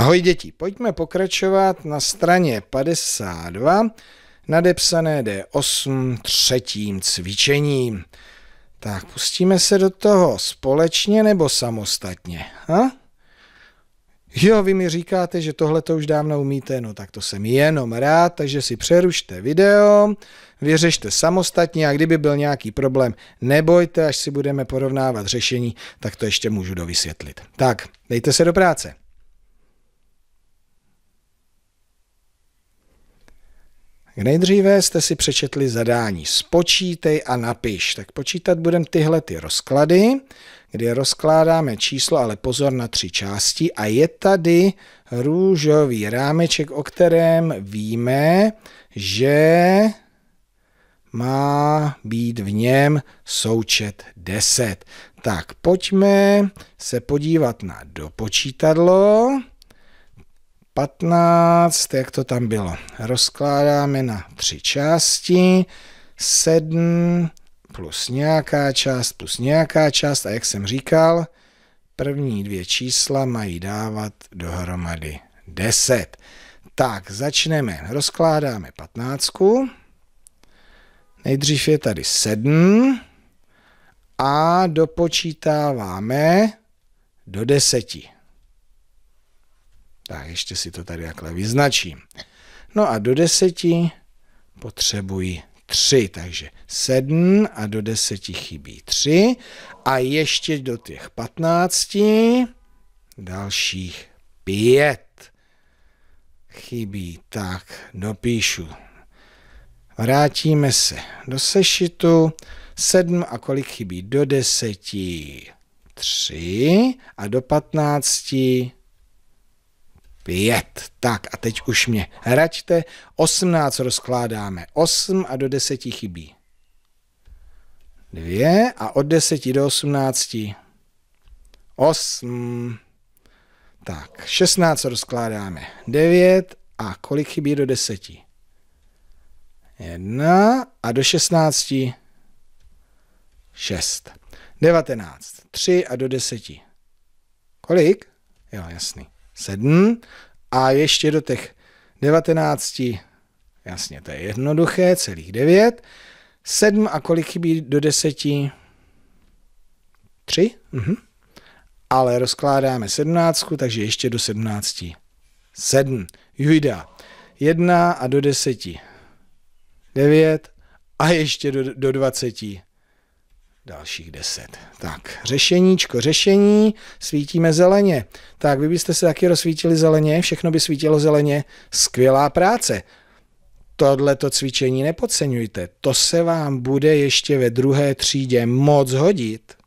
Ahoj děti, pojďme pokračovat na straně 52, nadepsané D8 třetím cvičením. Tak, pustíme se do toho společně nebo samostatně? Ha? Jo, vy mi říkáte, že tohle to už dávno umíte, no tak to jsem jenom rád, takže si přerušte video, vyřešte samostatně a kdyby byl nějaký problém, nebojte, až si budeme porovnávat řešení, tak to ještě můžu dovysvětlit. Tak, dejte se do práce. Nejdříve jste si přečetli zadání Spočítej a napiš. Tak počítat budeme tyhle ty rozklady, kde rozkládáme číslo, ale pozor na tři části. A je tady růžový rámeček, o kterém víme, že má být v něm součet 10. Tak pojďme se podívat na dopočítadlo. 15, jak to tam bylo, rozkládáme na tři části, 7 plus nějaká část plus nějaká část a jak jsem říkal, první dvě čísla mají dávat dohromady 10. Tak, začneme. Rozkládáme 15. Nejdřív je tady 7 a dopočítáváme do deseti. Tak ještě si to tady takhle vyznačím. No a do deseti potřebuji tři, takže sedm a do deseti chybí tři a ještě do těch patnácti dalších pět chybí. Tak, dopíšu. Vrátíme se do sešitu. Sedm a kolik chybí? Do deseti. Tři a do patnácti Pět. Tak a teď už mě raďte. 18 rozkládáme. 8 a do 10 chybí. 2 a od 10 do 18 8. Tak, 16 rozkládáme. 9 a kolik chybí do 10? 1 a do 16 6. 19. 3 a do 10. Kolik? Jo, jasný. 7 a ještě do těch 19, jasně, to je jednoduché, celých 9. 7 a kolik chybí do 10? 3? Mhm. Ale rozkládáme 17, takže ještě do 17. 7. Jujda. 1 a do 10. 9 a ještě do, do 20 dalších deset. Tak, řešeníčko, řešení, svítíme zeleně. Tak, vy byste se taky rozsvítili zeleně, všechno by svítilo zeleně. Skvělá práce. to cvičení nepodceňujte, to se vám bude ještě ve druhé třídě moc hodit.